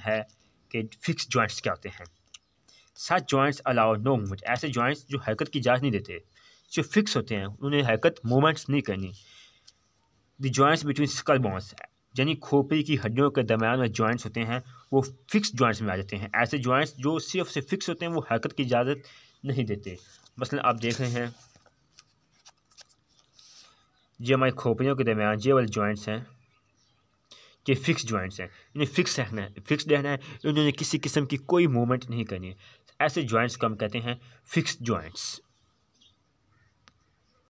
है कि fix joints क्या होते हैं such joints allow no movement ऐसे जॉइंट्स जो हरकत की इजाज़त नहीं देते जो फिक्स होते हैं उन्हें हरकत मूवमेंट्स नहीं करनी the joints between skull bones यानी खोपड़ी की हड्डियों के दरमियान में जॉइंट्स होते हैं वो फिक्स जॉइंट्स में आ जाते हैं ऐसे जॉइंट्स जो सिर्फ से फिक्स होते हैं वो हरकत की इजाज़त नहीं देते मसलन आप देख रहे हैं ये हमारी खोपड़ियों के दरमियान ये वाले जॉइंट्स हैं के फिक्स जॉइंट्स हैं इन्हें फिक्स रहना है फिक्स रहना है इन्होंने किसी किस्म की कोई मूवमेंट नहीं करनी है ऐसे जॉइंट्स को हम कहते हैं फिक्स जॉइंट्स